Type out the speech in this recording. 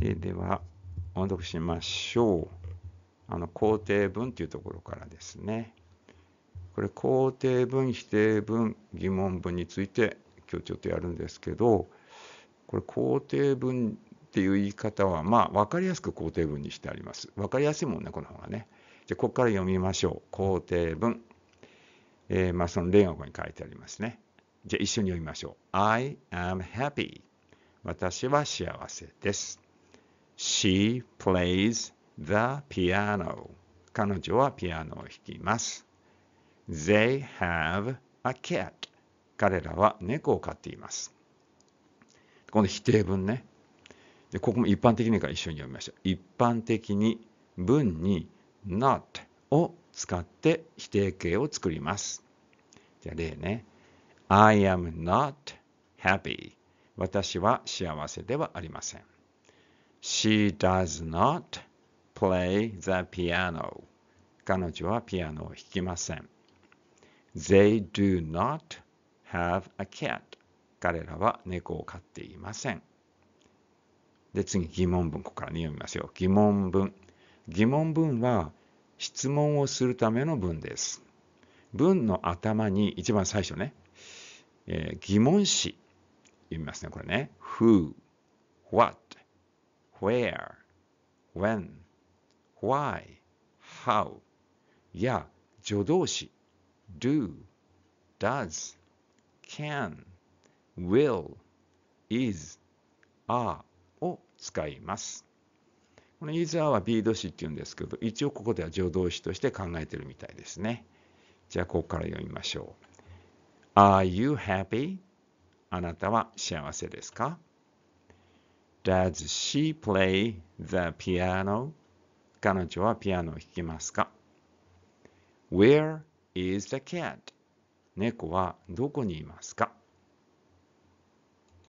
えー、では、音読しましょう。あの肯定文というところからですね。これ肯定文、否定文、疑問文について今日ちょっとやるんですけど、これ肯定文っていう言い方は、まあ分かりやすく肯定文にしてあります。分かりやすいもんね、この方がね。じゃここから読みましょう。肯定文。えー、まあその例がここに書いてありますね。じゃ一緒に読みましょう。I am happy. 私は幸せです。She plays the piano. 彼女はピアノを弾きます。They have a cat. 彼らは猫を飼っています。この否定文ね。でここも一般的にから一緒に読みましょう。一般的に文に not を使って否定形を作ります。じゃあ例ね。I am not happy. 私は幸せではありません。She does not play the piano. 彼女はピアノを弾きません。They do not have a cat. 彼らは猫を飼っていません。で、次、疑問文。ここから、ね、読みますよ。疑問文。疑問文は質問をするための文です。文の頭に一番最初ね、えー、疑問詞。読みますね、これね。Who, what, where, when, why, how や助動詞 do, does, can, will, is, are を使います。この is, are は B 動詞っていうんですけど、一応ここでは助動詞として考えてるみたいですね。じゃあ、ここから読みましょう。Are you happy? あなたは幸せですか Does she play the piano? 彼女はピアノを弾きますか ?Where is the cat? 猫はどこにいますか